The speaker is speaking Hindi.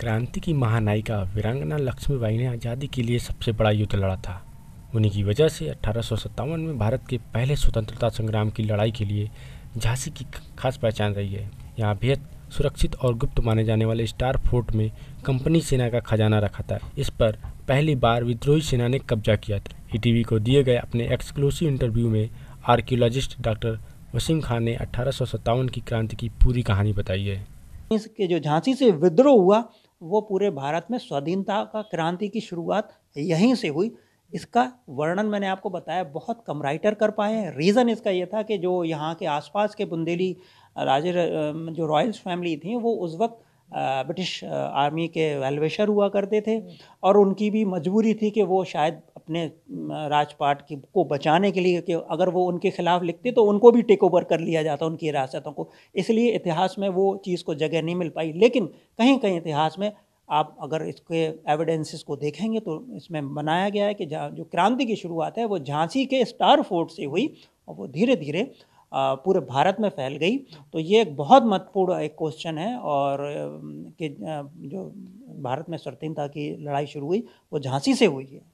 क्रांति की महानायिका वीरांगना लक्ष्मीबाई ने आज़ादी के लिए सबसे बड़ा युद्ध लड़ा था उन्हीं की वजह से अठारह में भारत के पहले स्वतंत्रता संग्राम की लड़ाई के लिए झांसी की खास पहचान रही है यहाँ बेहद सुरक्षित और गुप्त माने जाने वाले स्टार फोर्ट में कंपनी सेना का खजाना रखा था इस पर पहली बार विद्रोही सेना ने कब्जा किया था ईटीवी e को दिए गए अपने एक्सक्लूसिव इंटरव्यू में आर्कियोलॉजिस्ट डॉक्टर वसीम खान ने अठारह की क्रांति की पूरी कहानी बताई है के जो झांसी से विद्रोह हुआ वो पूरे भारत में स्वाधीनता का क्रांति की शुरुआत यहीं से हुई इसका वर्णन मैंने आपको बताया बहुत कम राइटर कर पाए हैं रीज़न इसका ये था कि जो यहाँ के आसपास के बुंदेली राजे जो रॉयल्स फैमिली थी वो उस वक्त ब्रिटिश आर्मी के वेलवेशर हुआ करते थे हम्म। और उनकी भी मजबूरी थी कि वो शायद अपने राजपाट की को बचाने के लिए कि अगर वो उनके खिलाफ लिखते तो उनको भी टेक ओवर कर लिया जाता उनकी हिरासतों को इसलिए इतिहास में वो चीज़ को जगह नहीं मिल पाई लेकिन कहीं कहीं इतिहास में आप अगर इसके एविडेंसेस को देखेंगे तो इसमें बनाया गया है कि जो क्रांति की शुरुआत है वो झांसी के स्टार फोर्ट से हुई और वो धीरे धीरे पूरे भारत में फैल गई तो ये एक बहुत महत्वपूर्ण एक क्वेश्चन है और कि जो भारत में स्वतंत्रता की लड़ाई शुरू हुई वो झांसी से हुई है